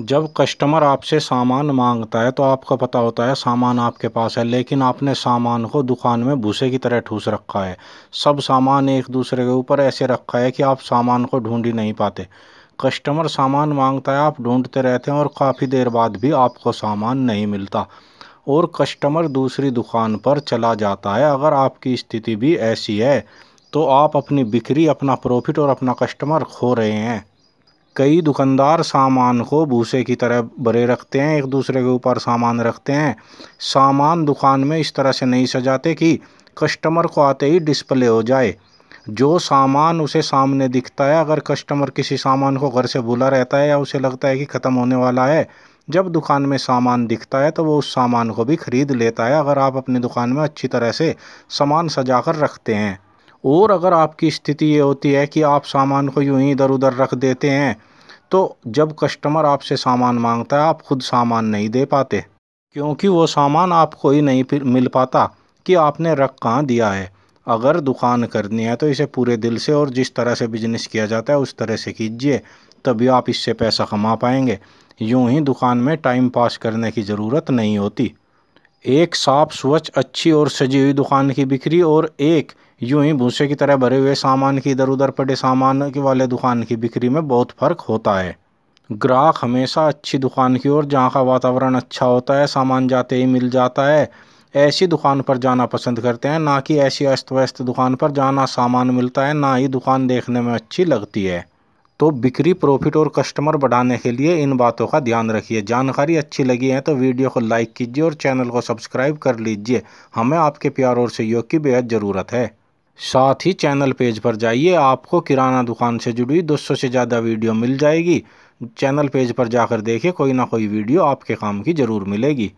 जब कस्टमर आपसे सामान मांगता है तो आपका पता होता है सामान आपके पास है लेकिन आपने सामान को दुकान में भूसे की तरह ठूस रखा है सब सामान एक दूसरे के ऊपर ऐसे रखा है कि आप सामान को ढूंढ ही नहीं पाते कस्टमर सामान मांगता है आप ढूंढते रहते हैं और काफ़ी देर बाद भी आपको सामान नहीं मिलता और कस्टमर दूसरी दुकान पर चला जाता है अगर आपकी स्थिति भी ऐसी है तो आप अपनी बिक्री अपना प्रॉफिट और अपना कस्टमर खो रहे हैं कई दुकानदार सामान को भूसे की तरह भरे रखते हैं एक दूसरे के ऊपर सामान रखते हैं सामान दुकान में इस तरह से नहीं सजाते कि कस्टमर को आते ही डिस्प्ले हो जाए जो सामान उसे सामने दिखता है अगर कस्टमर किसी सामान को घर से भूला रहता है या उसे लगता है कि ख़त्म होने वाला है जब दुकान में सामान दिखता है तो वो उस सामान को भी ख़रीद लेता है अगर आप अपनी दुकान में अच्छी तरह से सामान सजा कर रखते हैं और अगर आपकी स्थिति ये होती है कि आप सामान को यूँ ही इधर उधर रख देते हैं तो जब कस्टमर आपसे सामान मांगता है आप खुद सामान नहीं दे पाते क्योंकि वो सामान आपको ही नहीं मिल पाता कि आपने रख कहाँ दिया है अगर दुकान करनी है तो इसे पूरे दिल से और जिस तरह से बिजनेस किया जाता है उस तरह से कीजिए तभी आप इससे पैसा कमा पाएंगे यूं ही दुकान में टाइम पास करने की ज़रूरत नहीं होती एक साफ स्वच्छ अच्छी और सजी हुई दुकान की बिक्री और एक यूं ही भूसे की तरह भरे हुए सामान की इधर उधर पड़े सामान के वाले दुकान की बिक्री में बहुत फ़र्क होता है ग्राहक हमेशा अच्छी दुकान की ओर जहाँ का वातावरण अच्छा होता है सामान जाते ही मिल जाता है ऐसी दुकान पर जाना पसंद करते हैं ना कि ऐसी अस्त व्यस्त दुकान पर जाना सामान मिलता है ना ही दुकान देखने में अच्छी लगती है तो बिक्री प्रॉफिट और कस्टमर बढ़ाने के लिए इन बातों का ध्यान रखिए जानकारी अच्छी लगी है तो वीडियो को लाइक कीजिए और चैनल को सब्सक्राइब कर लीजिए हमें आपके प्यार और सहयोग की बेहद ज़रूरत है साथ ही चैनल पेज पर जाइए आपको किराना दुकान से जुड़ी हुई 200 से ज़्यादा वीडियो मिल जाएगी चैनल पेज पर जाकर देखिए कोई ना कोई वीडियो आपके काम की ज़रूर मिलेगी